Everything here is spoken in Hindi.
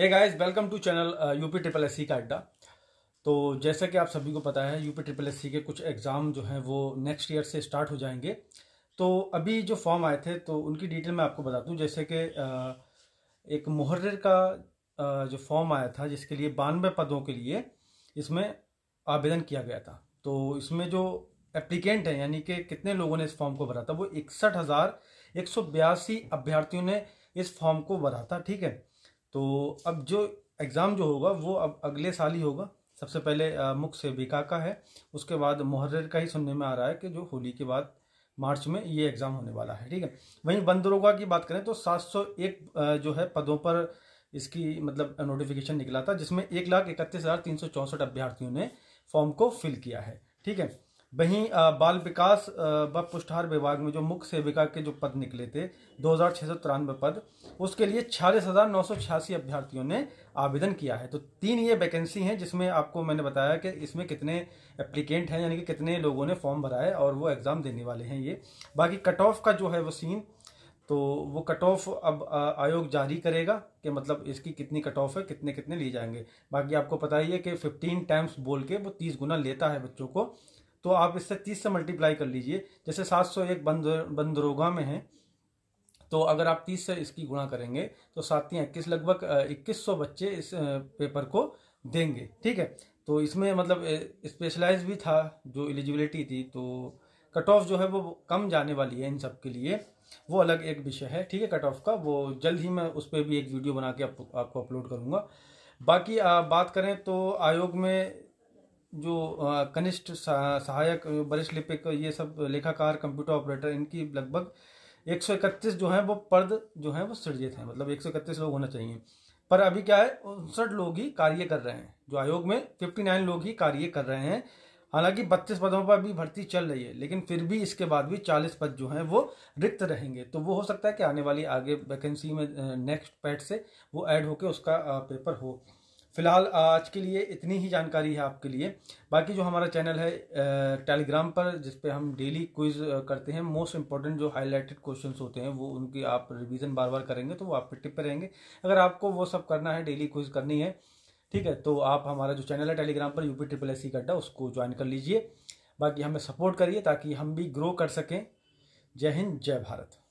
hey guys welcome to channel UP triple S का अड्डा तो जैसा कि आप सभी को पता है यूपी ट्रिपल एस के कुछ एग्ज़ाम जो हैं वो नेक्स्ट ईयर से स्टार्ट हो जाएंगे तो अभी जो फॉर्म आए थे तो उनकी डिटेल मैं आपको बता दूं जैसे कि uh, एक मुहर्र का uh, जो फॉर्म आया था जिसके लिए बानवे पदों के लिए इसमें आवेदन किया गया था तो इसमें जो एप्लीकेंट हैं यानी कि कितने लोगों ने इस फॉर्म को भरा था वो इकसठ हज़ार एक सौ बयासी अभ्यर्थियों ने इस फॉर्म को भरा था ठीक है तो अब जो एग्ज़ाम जो होगा वो अब अगले साल ही होगा सबसे पहले मुख से बिका का है उसके बाद मुहर्र का ही सुनने में आ रहा है कि जो होली के बाद मार्च में ये एग्ज़ाम होने वाला है ठीक है वहीं बंदरोगा की बात करें तो 701 जो है पदों पर इसकी मतलब नोटिफिकेशन निकला था जिसमें एक लाख इकतीस हज़ार तीन सौ चौंसठ अभ्यर्थियों ने फॉर्म को फिल किया है ठीक है वहीं बाल विकास व पुष्टाहार विभाग में जो मुख्य सेविका के जो पद निकले थे दो पद उसके लिए छियालीस अभ्यर्थियों ने आवेदन किया है तो तीन ये वैकेंसी हैं जिसमें आपको मैंने बताया कि इसमें कितने एप्लीकेंट हैं यानी कि कितने लोगों ने फॉर्म भरा है और वो एग्ज़ाम देने वाले हैं ये बाकी कट ऑफ का जो है वो सीन तो वो कट ऑफ अब आयोग जारी करेगा कि मतलब इसकी कितनी कट ऑफ है कितने कितने लिए जाएंगे बाकी आपको पता ही है कि 15 टाइम्स बोल के वो 30 गुना लेता है बच्चों को तो आप इससे तीस से मल्टीप्लाई कर लीजिए जैसे सात सौ एक बंद बंदरोगा में है तो अगर आप तीस से इसकी गुणा करेंगे तो सात या इक्कीस लगभग इक्कीस सौ बच्चे इस पेपर को देंगे ठीक है तो इसमें मतलब स्पेशलाइज भी था जो एलिजिबिलिटी थी तो कट ऑफ जो है वो कम जाने वाली है इन सब के लिए वो अलग एक विषय है ठीक है कट ऑफ का वो जल्द ही मैं उस पर भी एक वीडियो बना के आप, आपको अपलोड करूँगा बाकी आ, बात करें तो आयोग में जो कनिष्ठ सहायक वरिष्ठ लिपिक ये सब लेखाकार कंप्यूटर ऑपरेटर इनकी लगभग 131 जो है वो पद जो है वो सृजित हैं मतलब 131 लोग होना चाहिए पर अभी क्या है उनसठ लोग ही कार्य कर रहे हैं जो आयोग में 59 लोग ही कार्य कर रहे हैं हालांकि 32 पदों पर भी भर्ती चल रही है लेकिन फिर भी इसके बाद भी 40 पद जो हैं वो रिक्त रहेंगे तो वो हो सकता है कि आने वाली आगे वैकेंसी में नेक्स्ट पैट से वो ऐड होके उसका पेपर हो फिलहाल आज के लिए इतनी ही जानकारी है आपके लिए बाकी जो हमारा चैनल है टेलीग्राम पर जिस पे हम डेली क्विज करते हैं मोस्ट इंपॉर्टेंट जो हाईलाइटेड क्वेश्चंस होते हैं वो उनकी आप रिवीजन बार बार करेंगे तो वो आप टिप पर रहेंगे अगर आपको वो सब करना है डेली क्विज करनी है ठीक है तो आप हमारा जो चैनल है टेलीग्राम पर यूपी ट्रिपल एस सी गड्ढा उसको ज्वाइन कर लीजिए बाकी हमें सपोर्ट करिए ताकि हम भी ग्रो कर सकें जय हिंद जय भारत